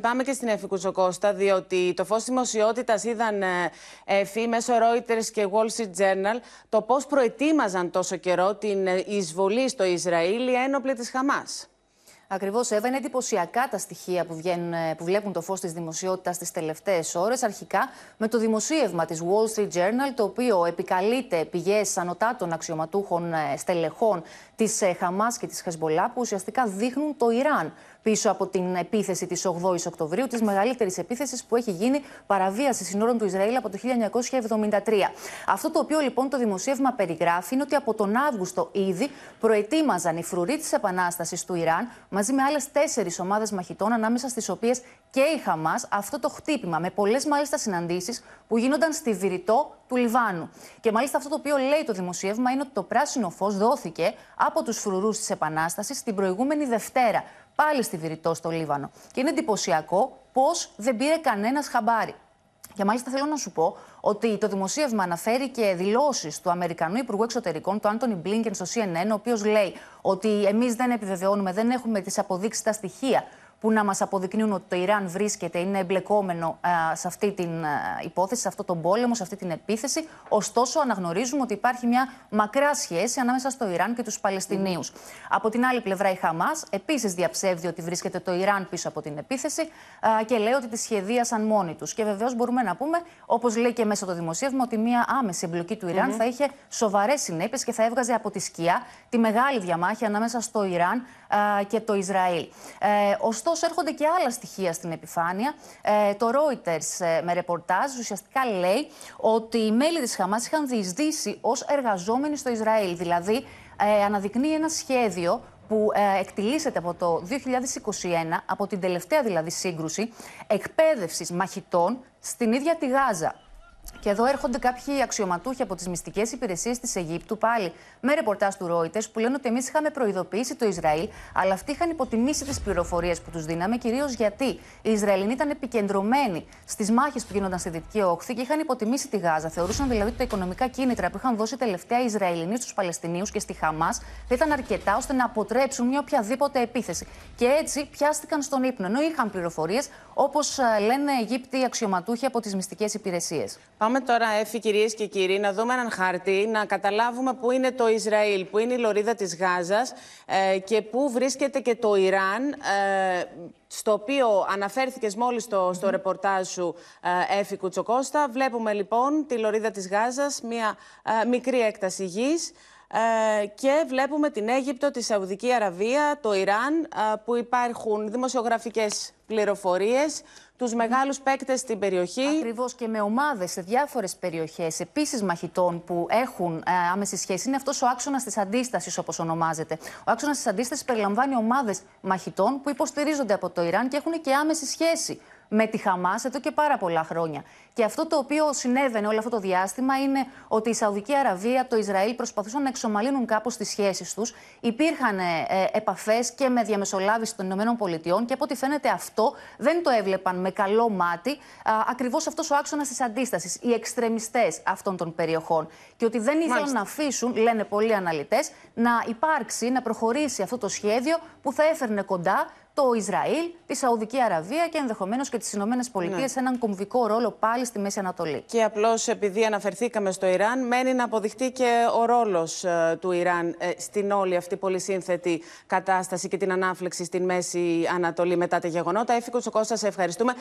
Πάμε και στην Εύη Κώστα, διότι το φως δημοσιότητας είδαν ε, Εφη μέσω Reuters και Wall Street Journal το πώς προετοίμαζαν τόσο καιρό την ε, εισβολή στο Ισραήλ η ένοπλη της Χαμάς. Ακριβώς, Εύα, είναι εντυπωσιακά τα στοιχεία που, βγαίνουν, ε, που βλέπουν το φως της δημοσιότητας τις τελευταίες ώρες. Αρχικά με το δημοσίευμα της Wall Street Journal, το οποίο επικαλείται πηγές ανωτάτων αξιωματούχων στελεχών της Χαμάς και της Χεσμολά, που ουσιαστικά δείχνουν το Ιράν πίσω από την επίθεση της 8η Οκτωβρίου, της μεγαλύτερης επίθεσης που έχει γίνει παραβίασης συνόρων του Ισραήλ από το 1973. Αυτό το οποίο λοιπόν το δημοσίευμα περιγράφει είναι ότι από τον Αύγουστο ήδη προετοίμαζαν οι φρουροί της Επανάστασης του Ιράν μαζί με άλλες τέσσερις ομάδες μαχητών, ανάμεσα στις οποίες και η Χαμάς, αυτό το χτύπημα, με πολλές μάλιστα συναντήσεις που γίνονταν στη Βηρητό του Λιβάνου. Και μάλιστα αυτό το οποίο λέει το δημοσίευμα είναι ότι το πράσινο φως δόθηκε από τους φρουρούς της Επανάστασης την προηγούμενη Δευτέρα πάλι στη Βηρητό, στο Λίβανο. Και είναι εντυπωσιακό πώς δεν πήρε κανένας χαμπάρι. Και μάλιστα θέλω να σου πω ότι το δημοσίευμα αναφέρει και δηλώσεις του Αμερικανού Υπουργού Εξωτερικών, του Άντωνι Μπλίνκεν, στο CNN, ο οποίος λέει ότι εμείς δεν επιβεβαιώνουμε, δεν έχουμε τις αποδείξεις, τα στοιχεία που να μας αποδεικνύουν ότι το Ιράν βρίσκεται, είναι εμπλεκόμενο ε, σε αυτή την ε, υπόθεση, σε αυτόν τον πόλεμο, σε αυτή την επίθεση. Ωστόσο, αναγνωρίζουμε ότι υπάρχει μια μακρά σχέση ανάμεσα στο Ιράν και τους Παλαιστινίους. Από την άλλη πλευρά, η Χαμάς επίσης διαψεύδει ότι βρίσκεται το Ιράν πίσω από την επίθεση ε, και λέει ότι τη σχεδίασαν μόνοι τους. Και βεβαίως μπορούμε να πούμε, όπως λέει και μέσα το δημοσίευμα, ότι μια άμεση εμπλοκή του ιραν θα είχε σοβαρές συνέπειες και θα έβγαζε από τη σκιά τη μεγάλη διαμάχη ανάμεσα στο Ιράν και το Ισραήλ. ωστόσο, καθώ έρχονται και άλλα στοιχεία στην επιφάνεια. Ε, το Reuters ε, με ρεπορτάζ ουσιαστικά λέει ότι οι μέλη της Χαμάς είχαν διεισδύσει ως εργαζόμενοι στο Ισραήλ. Δηλαδή, ε, αναδεικνύει ένα σχέδιο που ε, εκτιλήσεται από το 2021, από την τελευταία δηλαδή σύγκρουση, εκπαίδευσης μαχητών στην ίδια τη Γάζα. Και εδώ έρχονται κάποιοι αξιωματούχοι από τις μυστικές υπηρεσίες της Αιγύπτου πάλι με ρεπορτάζ του Reuters που λένε ότι εμείς είχαμε προειδοποιήσει το Ισραήλ, αλλά αυτοί είχαν υποτιμήσει τις πληροφορίες που τους δίναμε, κυρίως γιατί οι Ισραηλοί ήταν επικεντρωμένοι στις μάχες που γίνονταν στη Δυτική Όχθη και είχαν υποτιμήσει τη Γάζα. Θεωρούσαν δηλαδή ότι τα οικονομικά κίνητρα που είχαν δώσει τελευταία οι Ισραηλοί στους Παλαιστινίους και στη Χαμάς δεν ήταν αρκετά ώστε να αποτρέψουν μια οποιαδήποτε επίθεση. Και έτσι πιάστηκαν στον ύπνο, ενώ είχαν πληροφορίες, όπως ε, λένε Αιγύπτιοι αξιωματούχοι από τις μυστικές υπηρεσίες. Πάμε τώρα, Εφη, κυρίες και κύριοι, να δούμε έναν χάρτη, να καταλάβουμε πού είναι το Ισραήλ, πού είναι η λωρίδα της Γάζας ε, και πού βρίσκεται και το Ιράν. Ε, στο οποίο αναφέρθηκες μόλις στο, στο ρεπορτάζ σου, ε, Εφη Κουτσοκώστα. Βλέπουμε λοιπόν τη λωρίδα της Γάζας, μια ε, μικρή έκταση γης, ε, και βλέπουμε την Αίγυπτο, τη Σαουδική Αραβία, το Ιράν, ε, που υπάρχουν δημοσιογραφικές πληροφορίες, τους μεγάλους παίκτες στην περιοχή. Ακριβώς και με ομάδες σε διάφορες περιοχές, επίσης μαχητών που έχουν ε, άμεση σχέση. Είναι αυτός ο άξονας της αντίστασης όπως ονομάζεται. Ο άξονας της αντίστασης περιλαμβάνει ομάδες μαχητών που υποστηρίζονται από το Ιράν και έχουν και άμεση σχέση με τη Χαμάς εδώ και πάρα πολλά χρόνια. Και αυτό το οποίο συνέβαινε όλο αυτό το διάστημα είναι ότι η Σαουδική Αραβία, το Ισραήλ προσπαθούσαν να εξομαλύνουν κάπως τις σχέσεις τους. Υπήρχαν ε, ε επαφές και με διαμεσολάβηση των ΗΠΑ και από ό,τι φαίνεται αυτό δεν το έβλεπαν με καλό μάτι ακριβώς αυτός ο άξονας της αντίστασης. Οι εξτρεμιστές αυτών των περιοχών. Και ότι δεν ήθελαν να αφήσουν, λένε πολλοί αναλυτές, να υπάρξει, να προχωρήσει αυτό το σχέδιο που θα έφερνε κοντά το Ισραήλ, τη Σαουδική Αραβία και ενδεχομένως και τις Ηνωμένες ναι. Πολιτείες έναν κομβικό ρόλο πάλι στη Μέση Ανατολή. Και απλώς επειδή αναφερθήκαμε στο Ιράν, μένει να αποδειχτεί και ο ρόλος ε, του Ιράν ε, στην όλη αυτή πολυσύνθετη κατάσταση και την ανάφλεξη στη Μέση Ανατολή μετά τα γεγονότα. Έφυγο Κώστας, σε ευχαριστούμε.